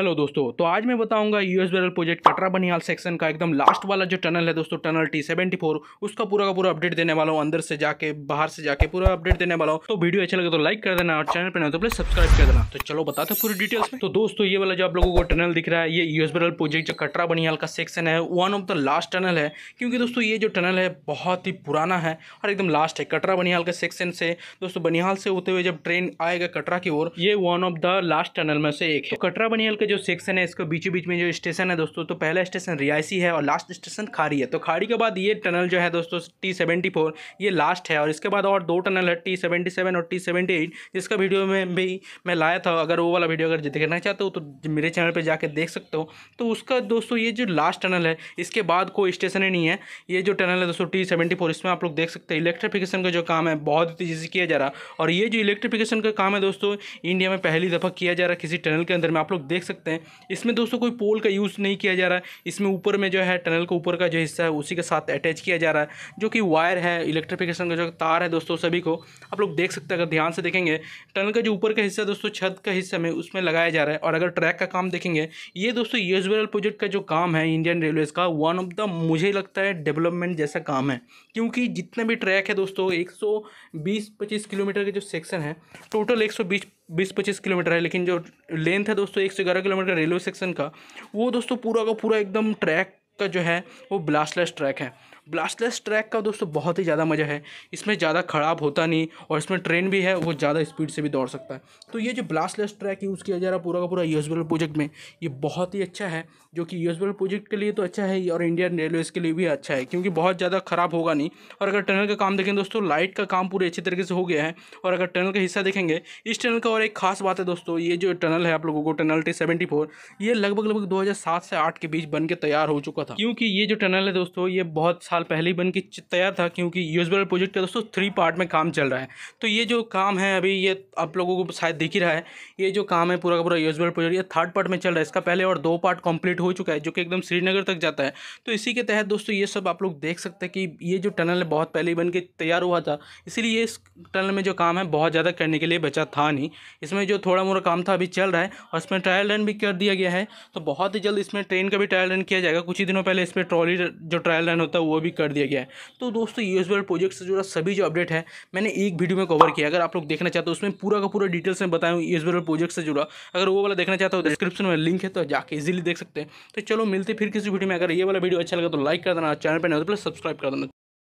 hello दोस्तों तो आज मैं बताऊंगा US barrel project Katra Banihal section का एकदम लास्ट वाला जो टनल है दोस्तों टनल टी सेवेंटी फोर उसका पूरा का पूरा अपडेट देने वाला हूँ अंदर से जाके बाहर से जाके पूरा अपडेट देने वाला हूँ तो वीडियो अच्छा लगे तो लाइक कर देना और चैनल पर नहीं तो प्लीज सब्सक्राइब कर देना तो चलो बताते पूरी डिटेल्स में तो दोस्तों ये वाला जो आप लोगों को टनल दिख रहा है ये यूएस बैरल प्रोजेक्ट जो कटरा बनिहाल का सेक्शन है one of the last tunnel है क्योंकि दोस्तों ये जो टनल है बहुत ही पुराना है और एकदम लास्ट है कटरा बनिहाल के सेक्शन से दोस्तों बनिहाल से होते हुए जब ट्रेन आएगा कटरा की ओर ये one of the last tunnel में से एक है तो कटरा बनिहाल के जो सेक्शन है इसको बीचों बीच में जो स्टेशन है दोस्तों तो पहला स्टेशन रियासी है और लास्ट स्टेशन खाड़ी है तो खाड़ी के बाद ये टनल जो है दोस्तों टी सेवेंटी फोर ये लास्ट है और इसके बाद और दो टनल है टी सेवेंटी सेवन और टी सेवेंटी एट जिसका वीडियो में भी मैं लाया था अगर वो वाला वीडियो अगर देखना चाहते हो तो मेरे चैनल पर जाकर देख सकते हो तो उसका दोस्तों ये जो लास्ट टनल है इसके बाद कोई स्टेशन ही नहीं है ये जो टनल है दोस्तों टी सेवेंटी फोर इसमें आप लोग देख सकते हैं इलेक्ट्रिफिकेशन का जो काम है बहुत तेज़ी से किया जा रहा और ये जो इलेक्ट्रिफिकेशन का काम है दोस्तों इंडिया में पहली दफ़ा किया जा रहा किसी टनल के अंदर में आप लोग देख सकते सकते हैं इसमें दोस्तों कोई पोल का यूज़ नहीं किया जा रहा है इसमें ऊपर में जो है टनल का ऊपर का जो हिस्सा है उसी के साथ अटैच किया जा रहा है जो कि वायर है इलेक्ट्रिफिकेशन का जो तार है दोस्तों सभी को आप लोग देख सकते हैं अगर ध्यान से देखेंगे टनल का जो ऊपर का हिस्सा दोस्तों छत का हिस्सा में उसमें लगाया जा रहा है और अगर ट्रैक का काम देखेंगे ये दोस्तों यूजल प्रोजेक्ट का जो काम है इंडियन रेलवेज़ का वन ऑफ द मुझे लगता है डेवलपमेंट जैसा काम है क्योंकि जितना भी ट्रैक है दोस्तों 120-25 किलोमीटर के जो सेक्शन है टोटल 120 बीस पच्चीस किलोमीटर है लेकिन जो लेंथ है दोस्तों एक से ग्यारह किलोमीटर रेलवे सेक्शन का वो दोस्तों पूरा का पूरा एकदम ट्रैक का जो है वो ब्लास्टलेस ट्रैक है ब्लास्टलेस ट्रैक का दोस्तों बहुत ही ज़्यादा मज़ा है इसमें ज़्यादा ख़राब होता नहीं और इसमें ट्रेन भी है वो ज़्यादा स्पीड से भी दौड़ सकता है तो ये जो ब्लास्टलेस ट्रैक यूज़ किया जा रहा है पूरा का पूरा यूएसबल प्रोजेक्ट में ये बहुत ही अच्छा है जो कि यूएसबल प्रोजेक्ट के लिए तो अच्छा है और इंडियन रेलवेज़ के लिए भी अच्छा है क्योंकि बहुत ज़्यादा ख़राब होगा नहीं और अगर टनल का काम देखें दोस्तों लाइट का काम पूरे अच्छी तरीके से हो गया है और अगर टनल का हिस्सा देखेंगे इस टनल का और एक खास बात है दोस्तों ये जो टनल है आप लोगों को टनल टी सेवेंटी फोर ये लगभग लगभग दो से आठ के बीच बन के तैयार हो चुका था क्योंकि ये जो टनल है दोस्तों ये बहुत सारा साल पहले ही बन के तैयार था क्योंकि यूजबल प्रोजेक्ट का दोस्तों थ्री पार्ट में काम चल रहा है तो ये जो काम है अभी ये आप लोगों को शायद दिख ही रहा है ये जो काम है पूरा का पूरा यूजबल प्रोजेक्ट ये थर्ड पार्ट में चल रहा है इसका पहले और दो पार्ट कंप्लीट हो चुका है जो कि एकदम श्रीनगर तक जाता है तो इसी के तहत दोस्तों ये सब आप लोग देख सकते हैं कि ये जो टनल है बहुत पहले ही बन के तैयार हुआ था इसीलिए इस टनल में जो काम है बहुत ज़्यादा करने के लिए बचा था नहीं इसमें जो थोड़ा मोड़ा काम था अभी चल रहा है और इसमें ट्रायल रन भी कर दिया गया है तो बहुत ही जल्द इसमें ट्रेन का भी ट्रायल रन किया जाएगा कुछ ही दिनों पहले इसमें ट्रॉली जो ट्रायल रन होता है वो भी भी कर दिया गया है तो दोस्तों यू प्रोजेक्ट से जुड़ा सभी जो अपडेट है मैंने एक वीडियो में कवर किया अगर आप लोग देखना चाहते हो उसमें पूरा का पूरा डिटेल्स में बताया हूँ यू प्रोजेक्ट से जुड़ा अगर वो वाला देखना चाहते हो डिस्क्रिप्शन तो में लिंक है तो जाके इजिली देख सकते हैं तो चलो मिलते फिर किसी वीडियो में अगर ये वाला वीडियो अच्छा लगा तो लाइक कर देना चैनल पर नहीं होता प्लस सब्सक्राइब कर देना